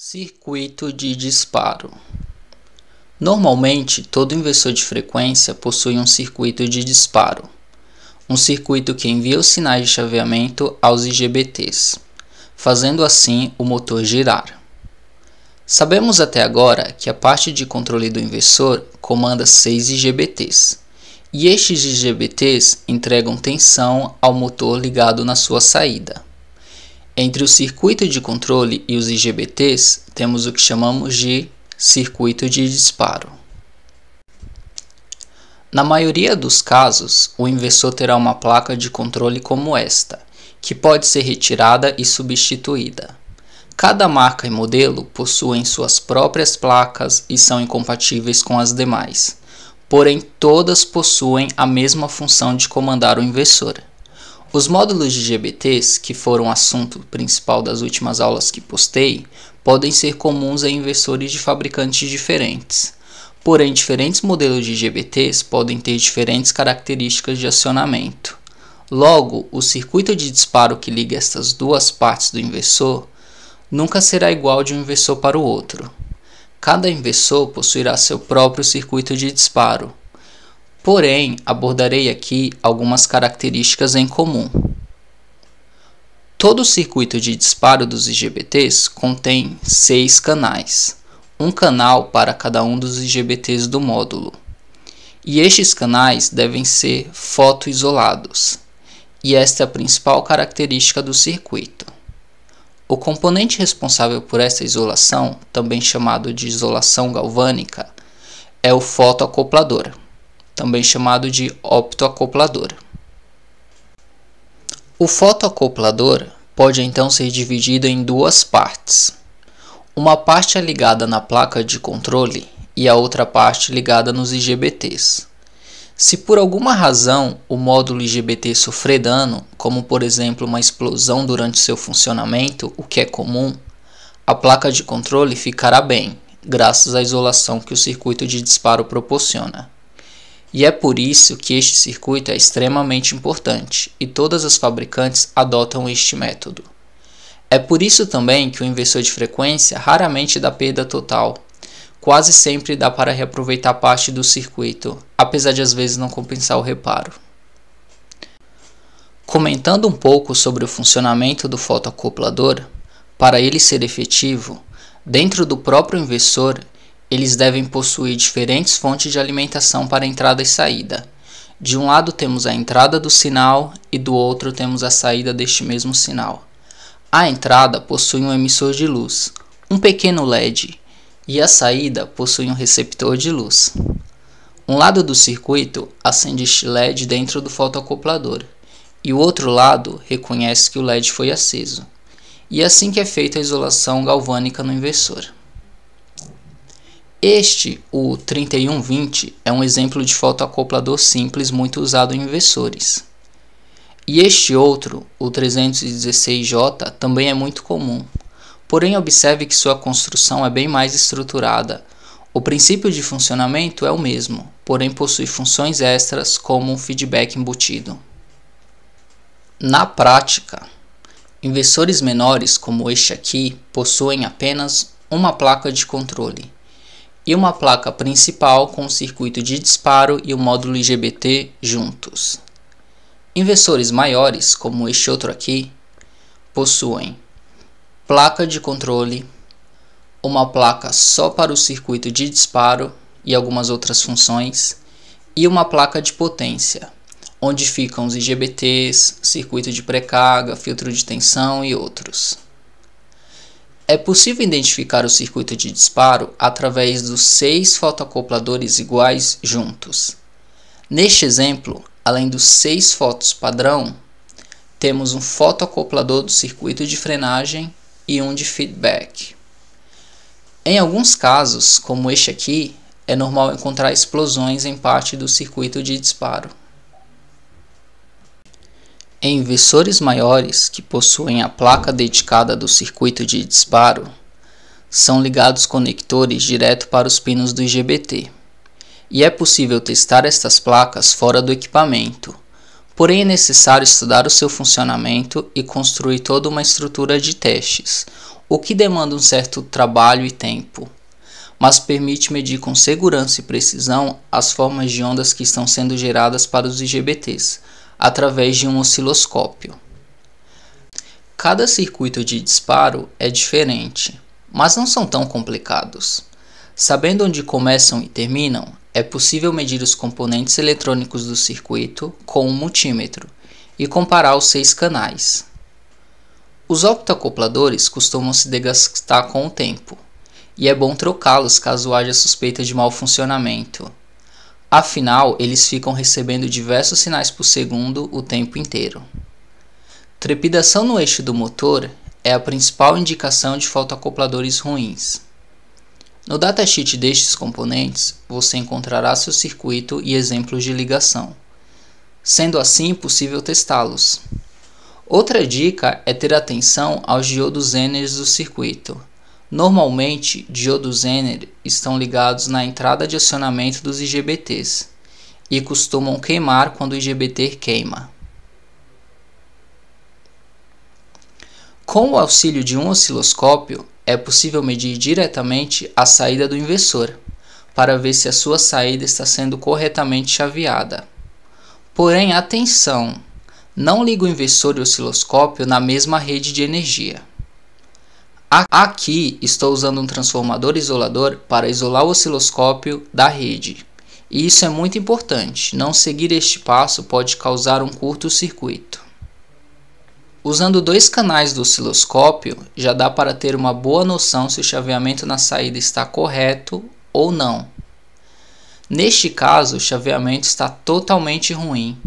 Circuito de disparo. Normalmente, todo inversor de frequência possui um circuito de disparo, um circuito que envia os sinais de chaveamento aos IGBTs, fazendo assim o motor girar. Sabemos até agora que a parte de controle do inversor comanda 6 IGBTs, e estes IGBTs entregam tensão ao motor ligado na sua saída. Entre o circuito de controle e os IGBTs, temos o que chamamos de circuito de disparo. Na maioria dos casos, o inversor terá uma placa de controle como esta, que pode ser retirada e substituída. Cada marca e modelo possuem suas próprias placas e são incompatíveis com as demais, porém todas possuem a mesma função de comandar o inversor. Os módulos de GBTs, que foram assunto principal das últimas aulas que postei, podem ser comuns a inversores de fabricantes diferentes. Porém, diferentes modelos de GBTs podem ter diferentes características de acionamento. Logo, o circuito de disparo que liga estas duas partes do inversor nunca será igual de um inversor para o outro. Cada inversor possuirá seu próprio circuito de disparo. Porém, abordarei aqui algumas características em comum. Todo o circuito de disparo dos IGBTs contém seis canais, um canal para cada um dos IGBTs do módulo. E estes canais devem ser fotoisolados, e esta é a principal característica do circuito. O componente responsável por essa isolação, também chamado de isolação galvânica, é o fotoacoplador também chamado de optoacoplador. O fotoacoplador pode então ser dividido em duas partes. Uma parte é ligada na placa de controle e a outra parte ligada nos IGBTs. Se por alguma razão o módulo IGBT sofrer dano, como por exemplo uma explosão durante seu funcionamento, o que é comum, a placa de controle ficará bem, graças à isolação que o circuito de disparo proporciona. E é por isso que este circuito é extremamente importante e todas as fabricantes adotam este método. É por isso também que o inversor de frequência raramente dá perda total. Quase sempre dá para reaproveitar parte do circuito, apesar de às vezes não compensar o reparo. Comentando um pouco sobre o funcionamento do fotoacoplador, para ele ser efetivo, dentro do próprio inversor eles devem possuir diferentes fontes de alimentação para entrada e saída. De um lado temos a entrada do sinal e do outro temos a saída deste mesmo sinal. A entrada possui um emissor de luz, um pequeno LED, e a saída possui um receptor de luz. Um lado do circuito acende este LED dentro do fotoacoplador, e o outro lado reconhece que o LED foi aceso. E é assim que é feita a isolação galvânica no inversor. Este, o 3120, é um exemplo de fotoacoplador simples muito usado em inversores. E este outro, o 316J, também é muito comum. Porém, observe que sua construção é bem mais estruturada. O princípio de funcionamento é o mesmo, porém possui funções extras como um feedback embutido. Na prática, inversores menores como este aqui possuem apenas uma placa de controle e uma placa principal com o circuito de disparo e o módulo IGBT juntos. Inversores maiores, como este outro aqui, possuem placa de controle, uma placa só para o circuito de disparo e algumas outras funções, e uma placa de potência, onde ficam os IGBTs, circuito de pré-carga, filtro de tensão e outros. É possível identificar o circuito de disparo através dos seis fotoacopladores iguais juntos. Neste exemplo, além dos seis fotos padrão, temos um fotoacoplador do circuito de frenagem e um de feedback. Em alguns casos, como este aqui, é normal encontrar explosões em parte do circuito de disparo. Em inversores maiores que possuem a placa dedicada do circuito de disparo, são ligados conectores direto para os pinos do IGBT. E é possível testar estas placas fora do equipamento, porém é necessário estudar o seu funcionamento e construir toda uma estrutura de testes, o que demanda um certo trabalho e tempo, mas permite medir com segurança e precisão as formas de ondas que estão sendo geradas para os IGBTs através de um osciloscópio. Cada circuito de disparo é diferente, mas não são tão complicados. Sabendo onde começam e terminam, é possível medir os componentes eletrônicos do circuito com um multímetro e comparar os seis canais. Os octacopladores costumam se desgastar com o tempo, e é bom trocá-los caso haja suspeita de mau funcionamento. Afinal, eles ficam recebendo diversos sinais por segundo o tempo inteiro. Trepidação no eixo do motor é a principal indicação de fotoacopladores ruins. No datasheet destes componentes, você encontrará seu circuito e exemplos de ligação. Sendo assim, possível testá-los. Outra dica é ter atenção aos diodos Enes do circuito. Normalmente, Zener estão ligados na entrada de acionamento dos IGBTs e costumam queimar quando o IGBT queima. Com o auxílio de um osciloscópio, é possível medir diretamente a saída do inversor, para ver se a sua saída está sendo corretamente chaveada. Porém, atenção! Não ligue o inversor e o osciloscópio na mesma rede de energia. Aqui estou usando um transformador isolador para isolar o osciloscópio da rede. E isso é muito importante, não seguir este passo pode causar um curto-circuito. Usando dois canais do osciloscópio, já dá para ter uma boa noção se o chaveamento na saída está correto ou não. Neste caso, o chaveamento está totalmente ruim.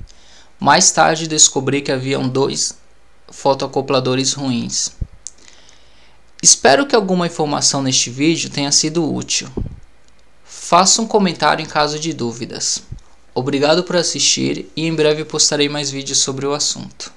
Mais tarde descobri que haviam dois fotoacopladores ruins. Espero que alguma informação neste vídeo tenha sido útil. Faça um comentário em caso de dúvidas. Obrigado por assistir e em breve postarei mais vídeos sobre o assunto.